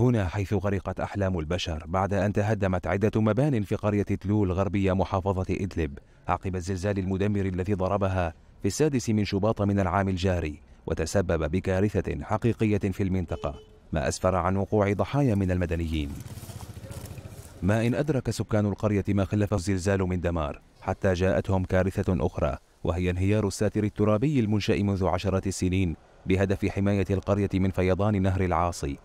هنا حيث غرقت أحلام البشر بعد أن تهدمت عدة مبان في قرية تلول غربية محافظة إدلب عقب الزلزال المدمر الذي ضربها في السادس من شباط من العام الجاري وتسبب بكارثة حقيقية في المنطقة ما أسفر عن وقوع ضحايا من المدنيين ما إن أدرك سكان القرية ما خلف الزلزال من دمار حتى جاءتهم كارثة أخرى وهي انهيار الساتر الترابي المنشأ منذ عشرات السنين بهدف حماية القرية من فيضان نهر العاصي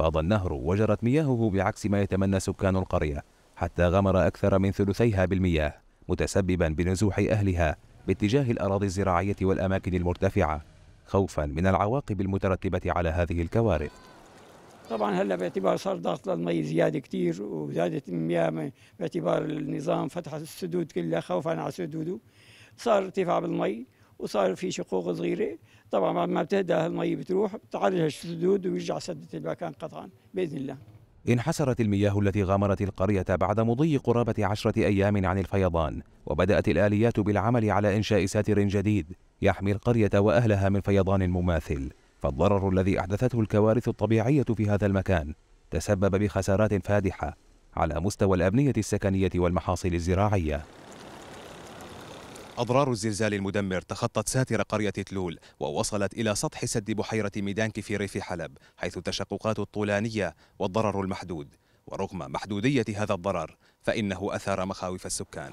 فاض النهر وجرت مياهه بعكس ما يتمنى سكان القرية حتى غمر أكثر من ثلثيها بالمياه متسببا بنزوح أهلها باتجاه الأراضي الزراعية والأماكن المرتفعة خوفا من العواقب المترتبة على هذه الكوارث طبعا هلا باعتبار صار ضغط للمي زياده كثير وزادت المياه باعتبار النظام فتح السدود كلها خوفا على سدوده صار ارتفاع بالمي وصار في شقوق صغيره طبعا بعد ما بتهدى المي بتروح بتعالج السدود ويرجع سد المكان قطعا باذن الله انحسرت المياه التي غمرت القرية بعد مضي قرابة عشرة أيام عن الفيضان وبدأت الآليات بالعمل على إنشاء ساتر جديد يحمي القرية وأهلها من فيضان مماثل فالضرر الذي أحدثته الكوارث الطبيعية في هذا المكان تسبب بخسارات فادحة على مستوى الأبنية السكنية والمحاصيل الزراعية أضرار الزلزال المدمر تخطت ساتر قرية تلول ووصلت إلى سطح سد بحيرة ميدانك في ريف حلب حيث التشققات الطولانية والضرر المحدود ورغم محدودية هذا الضرر فإنه أثار مخاوف السكان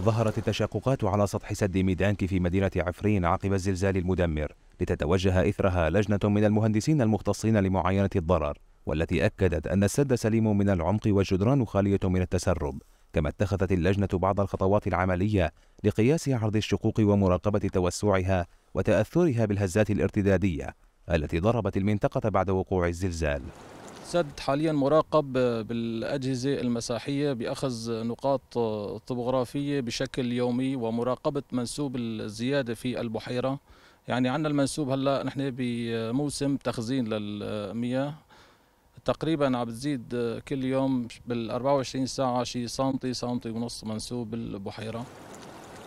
ظهرت التشققات على سطح سد ميدانك في مدينة عفرين عقب الزلزال المدمر لتتوجه إثرها لجنة من المهندسين المختصين لمعاينة الضرر والتي أكدت أن السد سليم من العمق والجدران خالية من التسرب كما اتخذت اللجنة بعض الخطوات العملية لقياس عرض الشقوق ومراقبة توسعها وتأثرها بالهزات الارتدادية التي ضربت المنطقة بعد وقوع الزلزال سد حاليا مراقب بالأجهزة المساحية بأخذ نقاط طبوغرافية بشكل يومي ومراقبة منسوب الزيادة في البحيرة يعني عندنا المنسوب هلا نحن بموسم تخزين للمياه تقريبا عم بتزيد كل يوم بال 24 ساعه شي سنتي سنتي ونص منسوب بالبحيره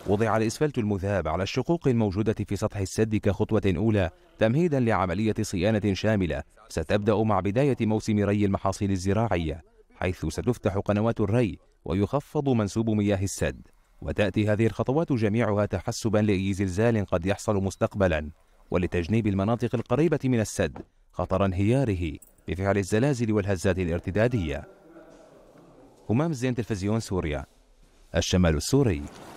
وضع الاسفلت المذاب على الشقوق الموجوده في سطح السد كخطوه اولى تمهيدا لعمليه صيانه شامله ستبدا مع بدايه موسم ري المحاصيل الزراعيه حيث ستفتح قنوات الري ويخفض منسوب مياه السد وتاتي هذه الخطوات جميعها تحسبا لاي زلزال قد يحصل مستقبلا ولتجنيب المناطق القريبه من السد خطر انهياره بفعل الزلازل والهزات الارتدادية همام الزين تلفزيون سوريا الشمال السوري